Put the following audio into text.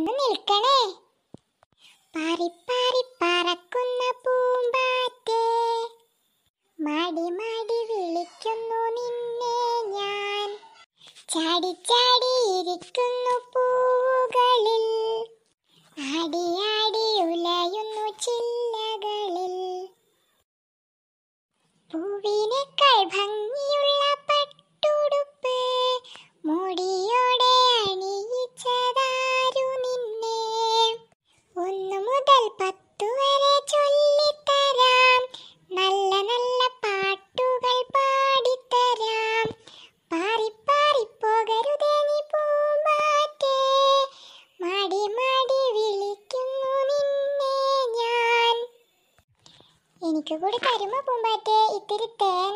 ഒന്ന് നിൽക്കണേ പാറിപ്പാറി പറക്കുന്ന പൂമ്പാറ്റേ മാടി മാടി വിളിക്കുന്നു നിന്നെ ഞാൻ ചാടി ചാടി ഇരിക്കുന്നു പൂവുകളിൽ ആടി ആടി ഉലയുന്നു ചില്ലകളിൽ പൂവിനേക്കാൾ ഭംഗി മുതൽ പത്തു വരെ ചൊല്ലിത്തരാം നല്ല നല്ല പാട്ടുകൾ പാടിത്തരാം പാറി പാറി പോകരുതേ നീ പൂമ്പാറ്റേ മാടി മാടി വിളിക്കുന്നു നിന്നെ ഞാൻ എനിക്ക് കൂടി തരുമോ പൂമ്പാറ്റേ ഇത്തിരി തേൻ